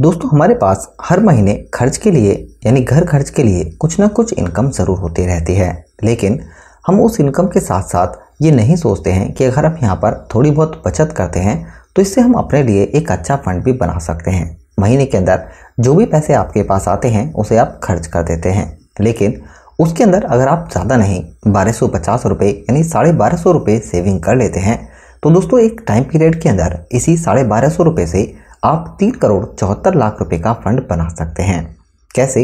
दोस्तों हमारे पास हर महीने खर्च के लिए यानी घर खर्च के लिए कुछ ना कुछ इनकम ज़रूर होती रहती है लेकिन हम उस इनकम के साथ साथ ये नहीं सोचते हैं कि अगर हम यहाँ पर थोड़ी बहुत बचत करते हैं तो इससे हम अपने लिए एक अच्छा फंड भी बना सकते हैं महीने के अंदर जो भी पैसे आपके पास आते हैं उसे आप खर्च कर देते हैं लेकिन उसके अंदर अगर आप ज़्यादा नहीं बारह सौ पचास रुपये यानी साढ़े बारह सौ रुपये सेविंग कर लेते हैं तो दोस्तों एक टाइम पीरियड के अंदर इसी साढ़े बारह सौ रुपये से आप तीन करोड़ चौहत्तर लाख रुपए का फंड बना सकते हैं कैसे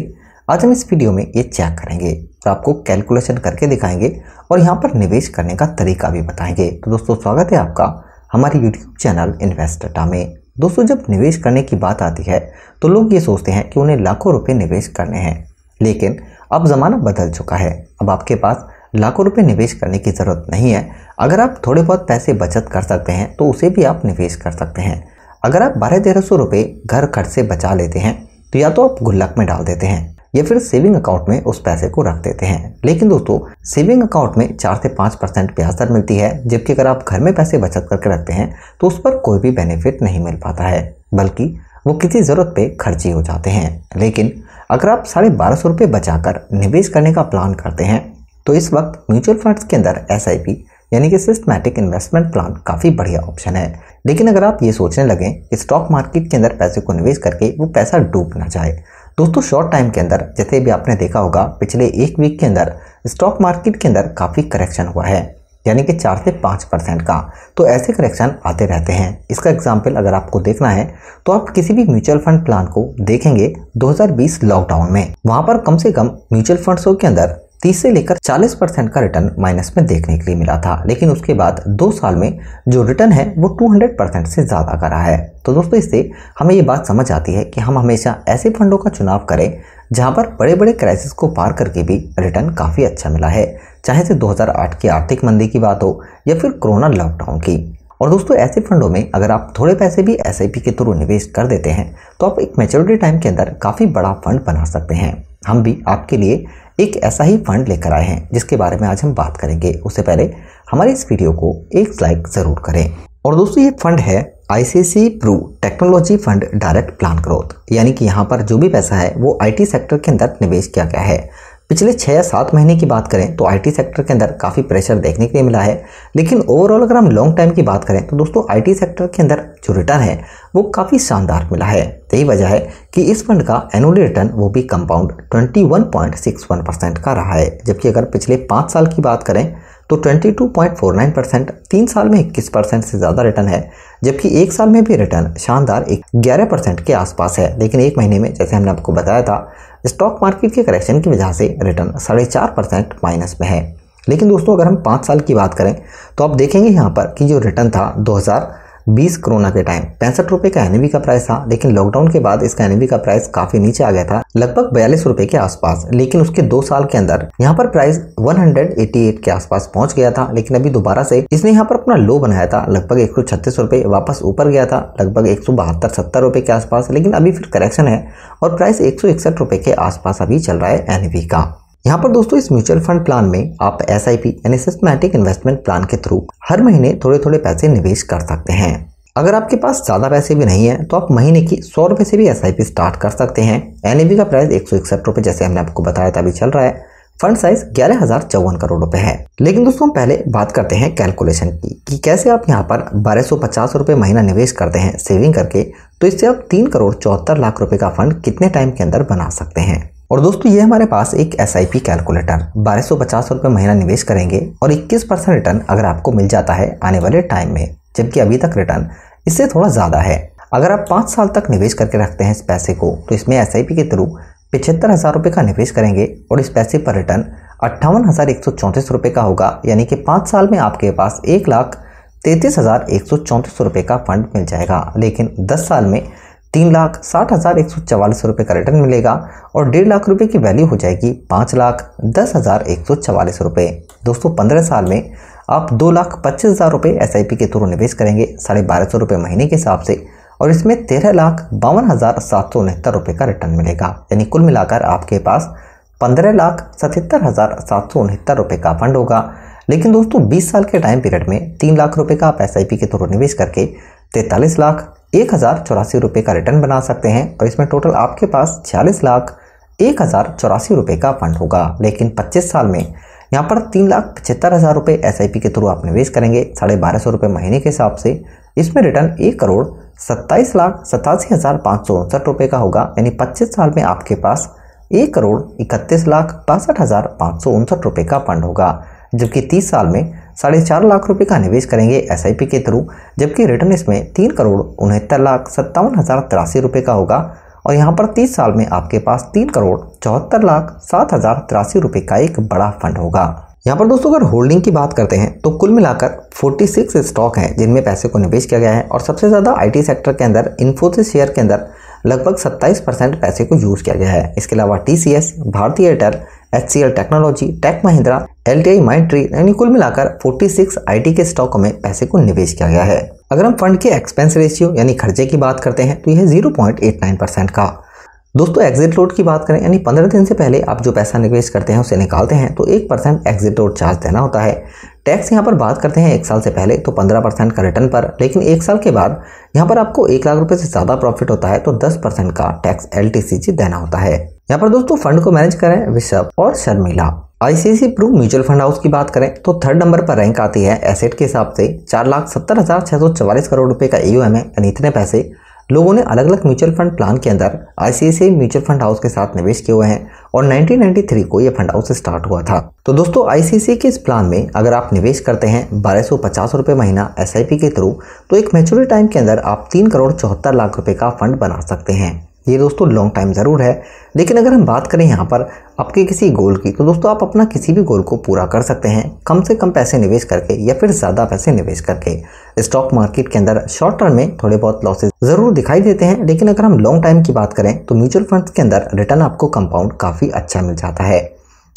आज हम इस वीडियो में ये चेक करेंगे तो आपको कैलकुलेशन करके दिखाएंगे और यहाँ पर निवेश करने का तरीका भी बताएंगे तो दोस्तों स्वागत है आपका हमारे यूट्यूब चैनल इन्वेस्टा में दोस्तों जब निवेश करने की बात आती है तो लोग ये सोचते हैं कि उन्हें लाखों रुपये निवेश करने हैं लेकिन अब ज़माना बदल चुका है अब आपके पास लाखों रुपए निवेश करने की ज़रूरत नहीं है अगर आप थोड़े बहुत पैसे बचत कर सकते हैं तो उसे भी आप निवेश कर सकते हैं अगर आप बारह तेरह सौ रुपये घर खर्च से बचा लेते हैं तो या तो आप गुल्लक में डाल देते हैं या फिर सेविंग अकाउंट में उस पैसे को रख देते हैं लेकिन दोस्तों सेविंग अकाउंट में चार से पाँच परसेंट ब्याज दर मिलती है जबकि अगर आप घर में पैसे बचत करके रखते हैं तो उस पर कोई भी बेनिफिट नहीं मिल पाता है बल्कि वो किसी ज़रूरत पे खर्ची हो जाते हैं लेकिन अगर आप साढ़े बारह सौ रुपये बचाकर निवेश करने का प्लान करते हैं तो इस वक्त म्यूचुअल फंड्स के अंदर एस आई पी यानी कि सिस्टमैटिक इन्वेस्टमेंट प्लान काफ़ी बढ़िया ऑप्शन है लेकिन अगर आप ये सोचने लगें कि स्टॉक मार्केट के अंदर पैसे को निवेश करके वो पैसा डूब ना जाए दोस्तों शॉर्ट टाइम के अंदर जैसे भी आपने देखा होगा पिछले एक वीक के अंदर स्टॉक मार्केट के अंदर काफ़ी करेक्शन हुआ है यानी कि चार से पाँच परसेंट का तो ऐसे करेक्शन आते रहते हैं इसका एग्जाम्पल अगर आपको देखना है तो आप किसी भी म्यूचुअल फंड प्लान को देखेंगे 2020 लॉकडाउन में वहाँ पर कम से कम म्यूचुअल फंड्सों के अंदर तीस से लेकर चालीस परसेंट का रिटर्न माइनस में देखने के लिए मिला था लेकिन उसके बाद दो साल में जो रिटर्न है वो टू हंड्रेड परसेंट से ज़्यादा का रहा है तो दोस्तों इससे हमें ये बात समझ आती है कि हम हमेशा ऐसे फंडों का चुनाव करें जहाँ पर बड़े बड़े क्राइसिस को पार करके भी रिटर्न काफ़ी अच्छा मिला है चाहे से दो की आर्थिक मंदी की बात हो या फिर कोरोना लॉकडाउन की और दोस्तों ऐसे फंडों में अगर आप थोड़े पैसे भी एस के थ्रू निवेश कर देते हैं तो आप एक मेच्योरिटी टाइम के अंदर काफ़ी बड़ा फंड बना सकते हैं हम भी आपके लिए एक ऐसा ही फंड लेकर आए हैं जिसके बारे में आज हम बात करेंगे उससे पहले हमारे इस वीडियो को एक लाइक ज़रूर करें और दोस्तों ये फंड है ICICI Pru technology fund direct plan growth यानी कि यहाँ पर जो भी पैसा है वो आईटी सेक्टर के अंदर निवेश किया गया है पिछले छः या सात महीने की बात करें तो आईटी सेक्टर के अंदर काफ़ी प्रेशर देखने के लिए मिला है लेकिन ओवरऑल अगर हम लॉन्ग टाइम की बात करें तो दोस्तों आईटी सेक्टर के अंदर जो रिटर्न है वो काफ़ी शानदार मिला है यही वजह है कि इस फंड का एनुअल रिटर्न वो भी कंपाउंड 21.61 परसेंट का रहा है जबकि अगर पिछले पाँच साल की बात करें तो ट्वेंटी परसेंट तीन साल में इक्कीस परसेंट से ज़्यादा रिटर्न है जबकि एक साल में भी रिटर्न शानदार ग्यारह परसेंट के आसपास है लेकिन एक महीने में जैसे हमने आपको बताया था स्टॉक मार्केट के करेक्शन की वजह से रिटर्न साढ़े चार परसेंट माइनस में है लेकिन दोस्तों अगर हम पाँच साल की बात करें तो आप देखेंगे यहाँ पर कि जो रिटर्न था दो बीस कोरोना के टाइम पैंसठ रुपए का एनवी का प्राइस था लेकिन लॉकडाउन के बाद इसका एनवी का प्राइस काफी नीचे आ गया था लगभग बयालीस रुपए के आसपास लेकिन उसके दो साल के अंदर यहाँ पर प्राइस 188 के आसपास पहुंच गया था लेकिन अभी दोबारा से इसने यहाँ पर अपना लो बनाया था लगभग एक सौ वापस ऊपर गया था लगभग एक सौ के आसपास लेकिन अभी फिर करेक्शन है और प्राइस एक रुपए के आसपास अभी चल रहा है एनवी का यहाँ पर दोस्तों इस म्यूचुअल फंड प्लान में आप एस आई पी यानी सिस्टमैटिक इन्वेस्टमेंट प्लान के थ्रू हर महीने थोड़े थोड़े पैसे निवेश कर सकते हैं अगर आपके पास ज़्यादा पैसे भी नहीं है तो आप महीने की सौ रुपये से भी एस आई पी स्टार्ट कर सकते हैं एन का प्राइस एक सौ इकसठ रुपए जैसे हमने आपको बताया था अभी चल रहा है फंड साइज ग्यारह हजार चौवन करोड़ रुपए है लेकिन दोस्तों हम पहले बात करते हैं कैलकुलेशन की कि कैसे आप यहाँ पर बारह सौ पचास रुपये महीना निवेश करते हैं सेविंग करके तो इससे आप तीन करोड़ चौहत्तर लाख रुपए का फंड कितने टाइम के अंदर बना सकते हैं और दोस्तों ये हमारे पास एक एस आई पी कैलकुलेटर बारह सौ पचास रुपये महीना निवेश करेंगे और इक्कीस परसेंट रिटर्न अगर आपको मिल जाता है आने वाले टाइम में जबकि अभी तक रिटर्न इससे थोड़ा ज़्यादा है अगर आप पाँच साल तक निवेश करके रखते हैं इस पैसे को तो इसमें एस आई पी के थ्रू पिछहत्तर हज़ार रुपये का निवेश करेंगे और इस पैसे पर रिटर्न अट्ठावन हज़ार एक सौ चौंतीस रुपये का होगा यानी कि पाँच साल में आपके पास एक लाख तैंतीस हज़ार एक सौ चौंतीस रुपये का फंड मिल जाएगा लेकिन दस साल में तीन लाख साठ हज़ार एक सौ चवालीस रुपये का रिटर्न मिलेगा और डेढ़ लाख रुपए की वैल्यू हो जाएगी पाँच लाख दस हज़ार एक सौ चवालीस रुपये दोस्तों पंद्रह साल में आप दो लाख पच्चीस हज़ार रुपये एस के थ्रू निवेश करेंगे साढ़े बारह सौ रुपये महीने के हिसाब से और इसमें तेरह लाख बावन हज़ार सात सौ उनहत्तर रुपये का रिटर्न मिलेगा यानी कुल मिलाकर आपके पास पंद्रह लाख सतहत्तर हज़ार सात सौ उनहत्तर रुपये का फंड होगा लेकिन दोस्तों 20 साल के टाइम पीरियड में तीन लाख रुपए का आप एस के थ्रू निवेश करके तैंतालीस लाख एक हज़ार चौरासी रुपये का रिटर्न बना सकते हैं और इसमें टोटल आपके पास छियालीस लाख एक हज़ार चौरासी रुपये का फंड होगा लेकिन पच्चीस साल में यहाँ पर तीन लाख पचहत्तर हज़ार रुपये एस के थ्रू आप निवेश करेंगे साढ़े बारह सौ रुपये महीने के हिसाब से इसमें रिटर्न एक करोड़ सत्ताईस लाख सतासी हज़ार पाँच सौ उनसठ रुपये का होगा यानी पच्चीस साल में आपके पास एक करोड़ इकतीस लाख बासठ हज़ार पाँच सौ उनसठ रुपये का फंड होगा जबकि तीस साल में साढ़े चार लाख रुपए का निवेश करेंगे एस के थ्रू जबकि रिटर्न इसमें तीन करोड़ उनहत्तर लाख सत्तावन हज़ार तिरासी रुपये का होगा और यहाँ पर तीस साल में आपके पास तीन करोड़ चौहत्तर लाख सात हज़ार तिरासी रुपये का एक बड़ा फंड होगा यहाँ पर दोस्तों अगर होल्डिंग की बात करते हैं तो कुल मिलाकर 46 स्टॉक हैं जिनमें पैसे को निवेश किया गया है और सबसे ज़्यादा आईटी सेक्टर के अंदर इन्फोसिस शेयर के अंदर लगभग 27 परसेंट पैसे को यूज़ किया गया है इसके अलावा TCS Bharti Airtel H technology Tech Mahindra L T Mindtree यानी कुल मिलाकर 46 आईटी के स्टॉक में पैसे को निवेश किया गया है अगर हम फंड के एक्सपेंस रेशियो यानी खर्चे की बात करते हैं तो यह 0.89 परसेंट का दोस्तों एग्जिट लोड की बात करें यानी पंद्रह दिन से पहले आप जो पैसा निवेश करते हैं उसे निकालते हैं तो एक परसेंट एग्जिट लोड चार्ज देना होता है टैक्स यहाँ पर बात करते हैं एक साल से पहले तो पंद्रह परसेंट का रिटर्न पर लेकिन एक साल के बाद यहाँ पर आपको एक लाख रुपये से ज़्यादा प्रॉफिट होता है तो दस परसेंट का टैक्स एल देना होता है यहाँ पर दोस्तों फंड को मैनेज करें विशभ और Sharmila ICICI Pru mutual fund house की बात करें तो थर्ड नंबर पर रैंक आती है एसेट के हिसाब से चार लाख सत्तर हजार छह सौ चौवालीस करोड़ रुपए का ई है यानी इतने पैसे लोगों ने अलग अलग म्यूचुअल फंड प्लान के अंदर आईसीआईसीआई म्यूचुअल फंड हाउस के साथ निवेश किए हुए हैं और 1993 को यह फंड हाउस स्टार्ट हुआ था तो दोस्तों आईसीआईसीआई के इस प्लान में अगर आप निवेश करते हैं बारह सौ पचास रुपये महीना एस के थ्रू तो एक मेच्योरिटी टाइम के अंदर आप तीन करोड़ चौहत्तर लाख रुपये का फंड बना सकते हैं ये दोस्तों लॉन्ग टाइम ज़रूर है लेकिन अगर हम बात करें यहाँ पर आपके किसी गोल की तो दोस्तों आप अपना किसी भी गोल को पूरा कर सकते हैं कम से कम पैसे निवेश करके या फिर ज़्यादा पैसे निवेश करके स्टॉक मार्केट के अंदर शॉर्ट टर्म में थोड़े बहुत लॉसेज ज़रूर दिखाई देते हैं लेकिन अगर हम लॉन्ग टाइम की बात करें तो म्यूचुअल फंड के अंदर रिटर्न आपको कंपाउंड काफ़ी अच्छा मिल जाता है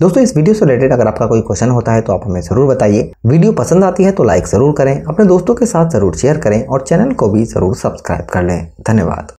दोस्तों इस वीडियो से रिलेटेड अगर आपका कोई क्वेश्चन होता है तो आप हमें ज़रूर बताइए वीडियो पसंद आती है तो लाइक ज़रूर करें अपने दोस्तों के साथ ज़रूर शेयर करें और चैनल को भी ज़रूर सब्सक्राइब कर लें धन्यवाद